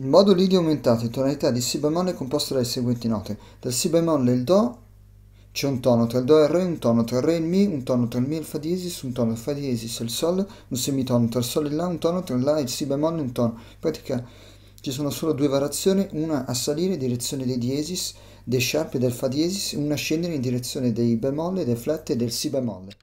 Il modo lidi aumentato in tonalità di Si bemolle è composto dalle seguenti note. Dal Si bemolle e il Do c'è un tono tra il Do e il Re, un tono tra il Re e il Mi, un tono tra il Mi e il Fa diesis, un tono tra il Fa diesis e il Sol, un semitono tra il Sol e il La, un tono tra il La e il Si bemolle, un tono. In pratica ci sono solo due variazioni, una a salire in direzione dei diesis, dei sharp e del Fa diesis, una a scendere in direzione dei bemolle, dei flat e del Si bemolle.